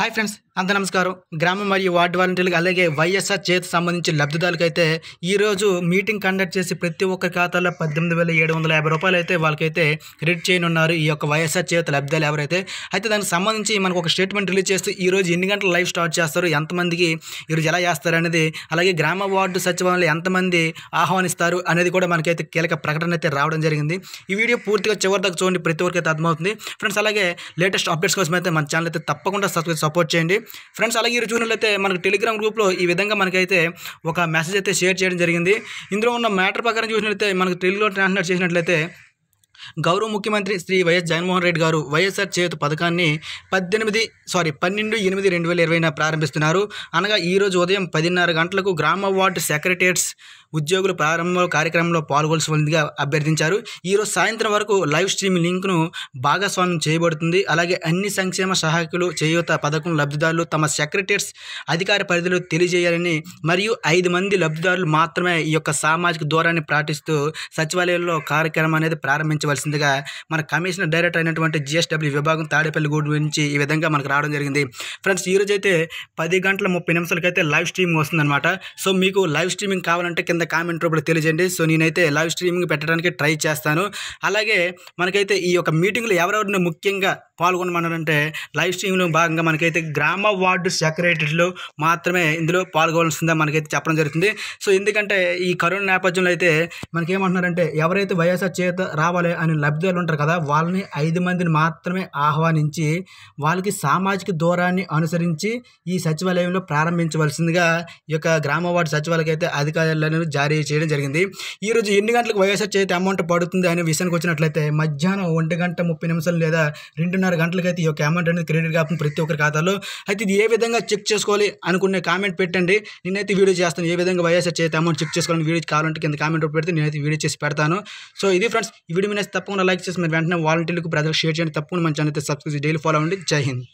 hi friends అందరూ నమస్కారం గ్రామం మరియు వార్డు వాలంటీర్లకు అలాగే వైఎస్ఆర్ చేతి సంబంధించిన లబ్ధిదారులకు అయితే ఈరోజు మీటింగ్ కండక్ట్ చేసి ప్రతి ఒక్క ఖాతాలో పద్దెనిమిది వేల ఏడు వందల యాభై రూపాయలు అయితే వాళ్ళకైతే క్రెడిట్ చేయనున్నారు ఈ యొక్క వైఎస్ఆర్ చేతి లబ్ధిదారులు ఎవరైతే అయితే దానికి సంబంధించి మనకు ఒక స్టేట్మెంట్ రిలీజ్ చేస్తూ ఈరోజు ఎన్ని గంటలు లైవ్ స్టార్ట్ చేస్తారు ఎంతమందికి ఈరోజు ఎలా చేస్తారు అనేది అలాగే గ్రామ వార్డు సచివాలయంలో ఎంతమంది ఆహ్వానిస్తారు అనేది కూడా మనకైతే కీలక ప్రకటన అయితే రావడం జరిగింది ఈ వీడియో పూర్తిగా చివరి దాకా చూడండి ప్రతి ఒక్కరికి అయితే అర్థమవుతుంది ఫ్రెండ్స్ అలాగే లేటెస్ట్ అప్డేట్స్ కోసం అయితే మన ఛానల్ అయితే తప్పకుండా సబ్స్క్రైబ్ సపోర్ట్ చేయండి ఫ్రెండ్స్ అలాగే ఈ చూసినట్లయితే మనకు టెలిగ్రామ్ గ్రూప్లో ఈ విధంగా మనకైతే ఒక మెసేజ్ అయితే షేర్ చేయడం జరిగింది ఇందులో ఉన్న మ్యాటర్ ప్రకారం చూసినట్లయితే మనకు తెలుగులో ట్రాన్స్లేట్ చేసినట్లయితే గౌరవ ముఖ్యమంత్రి శ్రీ వైఎస్ జగన్మోహన్ రెడ్డి గారు వైఎస్ఆర్ చేతు పథకాన్ని పద్దెనిమిది సారీ పన్నెండు ఎనిమిది రెండు వేల ఇరవైన ప్రారంభిస్తున్నారు అనగా ఈరోజు ఉదయం పదిన్నర గంటలకు గ్రామ వార్డు సెక్రటరియట్స్ ఉద్యోగులు ప్రారంభ కార్యక్రమంలో పాల్గొల్సిందిగా అభ్యర్థించారు ఈరోజు సాయంత్రం వరకు లైవ్ స్ట్రీమ్ లింక్ను భాగస్వామ్యం చేయబడుతుంది అలాగే అన్ని సంక్షేమ సహాయకులు చేయూత పథకం లబ్ధిదారులు తమ సెక్రటరీస్ అధికార పరిధిలో తెలియజేయాలని మరియు ఐదు మంది లబ్ధిదారులు మాత్రమే ఈ యొక్క సామాజిక దూరాన్ని పాటిస్తూ సచివాలయంలో కార్యక్రమం అనేది ప్రారంభించవలసిందిగా మన కమిషనర్ డైరెక్టర్ అయినటువంటి జిఎస్డబ్ల్యూ విభాగం తాడేపల్లిగూడ నుంచి ఈ విధంగా మనకు రావడం జరిగింది ఫ్రెండ్స్ ఈరోజు అయితే పది గంటల ముప్పై నిమిషాలకైతే లైవ్ స్ట్రీమింగ్ వస్తుందన్నమాట సో మీకు లైవ్ స్ట్రీమింగ్ కావాలంటే కింద కింద కామెంట్ రూపంలో తెలియజేయండి సో నేనైతే లైవ్ స్ట్రీమింగ్ పెట్టడానికి ట్రై చేస్తాను అలాగే మనకైతే ఈ యొక్క మీటింగ్లో ఎవరెవరిని ముఖ్యంగా పాల్గొనమన్నారంటే లైవ్ స్ట్రీమ్లో భాగంగా మనకైతే గ్రామ వార్డు సెక్రటరీలు మాత్రమే ఇందులో పాల్గొనాల్సిందే మనకైతే చెప్పడం జరుగుతుంది సో ఎందుకంటే ఈ కరోనా నేపథ్యంలో అయితే మనకేమంటున్నారంటే ఎవరైతే వైఎస్ఆర్ చేత రావాలి అని లబ్ధిదారులు ఉంటారు కదా వాళ్ళని ఐదు మందిని మాత్రమే ఆహ్వానించి వాళ్ళకి సామాజిక దూరాన్ని అనుసరించి ఈ సచివాలయంలో ప్రారంభించవలసిందిగా ఈ యొక్క గ్రామ వార్డు సచివాలయకి అయితే అధికారులను జారీ చేయడం జరిగింది ఈరోజు ఎన్ని గంటలకు వైఎస్ఆర్ చేత అమౌంట్ పడుతుంది అనే విషయానికి వచ్చినట్లయితే మధ్యాహ్నం ఒంటి గంట ముప్పై నిమిషాలు లేదా రెండున్నర గంటలకు అయితే ఈ యొక్క అమౌంట్ అనేది క్రెడిట్ కాకుండా ప్రతి ఒక్కరి ఖాతాలో అయితే ఇది ఏ విధంగా చెక్ చేసుకోవాలి అనుకునే కామెంట్ పెట్టండి నేనైతే వీడియో చేస్తాను ఏ విధంగా వైఎస్ఆర్ చేతి అమౌంట్ చెక్ చేసుకోవాలని వీడియో కావాలంటే కింద కామెంట్ పెడితే నేనైతే వీడియో చేసి పెడతాను సో ఇది ఫ్రెండ్స్ ఈ వీడియో మీద తప్పకుండా లైక్ చేసి మీరు వెంటనే వాలంటీర్లకు ప్రజలకు షేర్ చేయండి తప్పకుండా మంచి అయితే సబ్స్క్రైబ్ డైలీ ఫాలో అవ్వండి జై హింద్